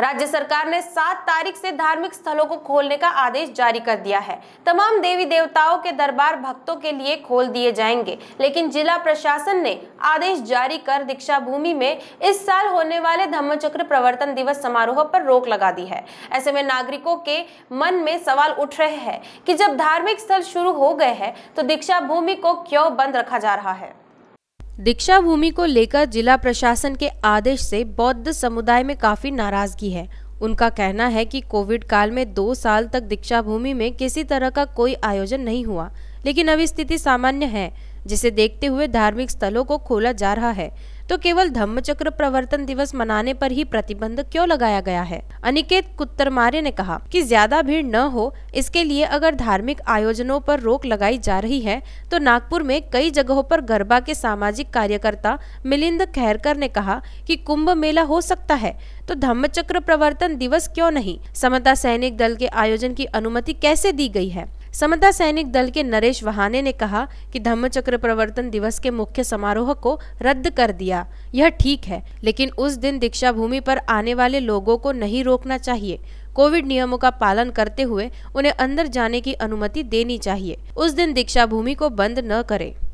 राज्य सरकार ने सात तारीख से धार्मिक स्थलों को खोलने का आदेश जारी कर दिया है तमाम देवी देवताओं के दरबार भक्तों के लिए खोल दिए जाएंगे लेकिन जिला प्रशासन ने आदेश जारी कर दीक्षा भूमि में इस साल होने वाले धम्मचक्र प्रवर्तन दिवस समारोह पर रोक लगा दी है ऐसे में नागरिकों के मन में सवाल उठ रहे हैं कि जब धार्मिक स्थल शुरू हो गए हैं तो दीक्षा भूमि को क्यों बंद रखा जा रहा है दीक्षा भूमि को लेकर जिला प्रशासन के आदेश से बौद्ध समुदाय में काफी नाराजगी है उनका कहना है कि कोविड काल में दो साल तक दीक्षा भूमि में किसी तरह का कोई आयोजन नहीं हुआ लेकिन अभी स्थिति सामान्य है जिसे देखते हुए धार्मिक स्थलों को खोला जा रहा है तो केवल धम्मचक्र प्रवर्तन दिवस मनाने पर ही प्रतिबंध क्यों लगाया गया है अनिकेत कुत्तरमारे ने कहा कि ज्यादा भीड़ न हो इसके लिए अगर धार्मिक आयोजनों पर रोक लगाई जा रही है तो नागपुर में कई जगहों पर गरबा के सामाजिक कार्यकर्ता मिलिंद खैरकर ने कहा कि कुंभ मेला हो सकता है तो धम्मचक्र प्रवर्तन दिवस क्यों नहीं समता सैनिक दल के आयोजन की अनुमति कैसे दी गई है समता सैनिक दल के नरेश वहाने ने कहा कि धम्मचक्र प्रवर्तन दिवस के मुख्य समारोह को रद्द कर दिया यह ठीक है लेकिन उस दिन दीक्षा भूमि पर आने वाले लोगों को नहीं रोकना चाहिए कोविड नियमों का पालन करते हुए उन्हें अंदर जाने की अनुमति देनी चाहिए उस दिन दीक्षा भूमि को बंद न करें